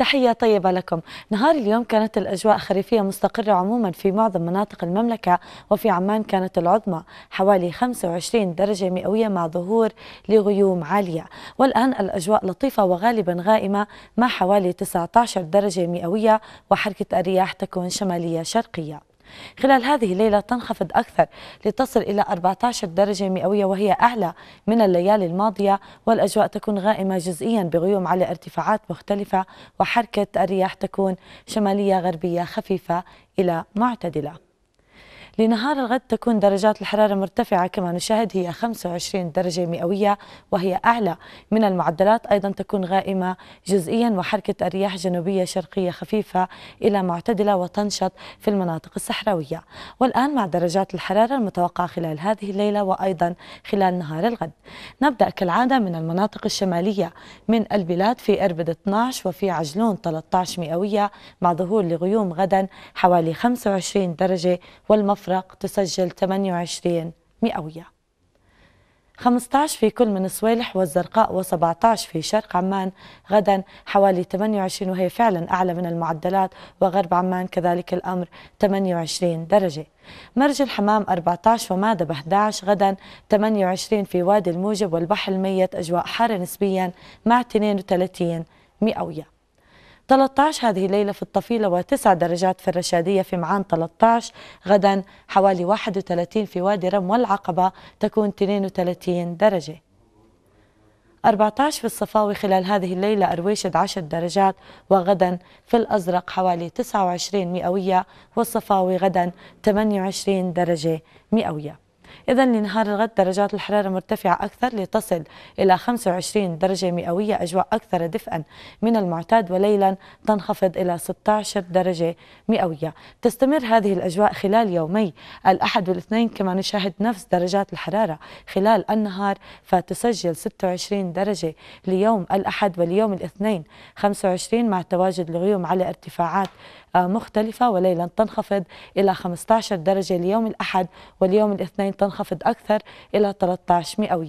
تحية طيبة لكم نهار اليوم كانت الأجواء خريفية مستقرة عموما في معظم مناطق المملكة وفي عمان كانت العظمى حوالي 25 درجة مئوية مع ظهور لغيوم عالية والآن الأجواء لطيفة وغالبا غائمة مع حوالي 19 درجة مئوية وحركة الرياح تكون شمالية شرقية خلال هذه الليلة تنخفض أكثر لتصل إلى 14 درجة مئوية وهي أعلى من الليالي الماضية والأجواء تكون غائمة جزئيا بغيوم على ارتفاعات مختلفة وحركة الرياح تكون شمالية غربية خفيفة إلى معتدلة لنهار الغد تكون درجات الحرارة مرتفعة كما نشاهد هي 25 درجة مئوية وهي أعلى من المعدلات أيضا تكون غائمة جزئيا وحركة الرياح جنوبية شرقية خفيفة إلى معتدلة وتنشط في المناطق الصحراوية والآن مع درجات الحرارة المتوقعة خلال هذه الليلة وأيضا خلال نهار الغد نبدأ كالعادة من المناطق الشمالية من البلاد في إربد 12 وفي عجلون 13 مئوية مع ظهور لغيوم غدا حوالي 25 درجة والمفروض المفرق تسجل 28 مئوية 15 في كل من صويلح والزرقاء و17 في شرق عمان غدا حوالي 28 وهي فعلا أعلى من المعدلات وغرب عمان كذلك الأمر 28 درجة مرج الحمام 14 ومادبة 11 غدا 28 في وادي الموجب والبحر الميت أجواء حارة نسبيا مع 32 مئوية 13 هذه الليلة في الطفيلة و9 درجات في الرشادية في معان 13 غدا حوالي 31 في وادي رم والعقبة تكون 32 درجة 14 في الصفاوي خلال هذه الليلة أرويشد 10 درجات وغدا في الأزرق حوالي 29 مئوية والصفاوي غدا 28 درجة مئوية إذا لنهار الغد درجات الحرارة مرتفعة أكثر لتصل إلى 25 درجة مئوية أجواء أكثر دفئا من المعتاد وليلا تنخفض إلى 16 درجة مئوية تستمر هذه الأجواء خلال يومي الأحد والاثنين كما نشاهد نفس درجات الحرارة خلال النهار فتسجل 26 درجة ليوم الأحد وليوم الاثنين 25 مع تواجد الغيوم على ارتفاعات آه، مختلفة وليلا تنخفض إلى 15 درجة ليوم الأحد واليوم الاثنين تنخفض أكثر إلى 13 مئوية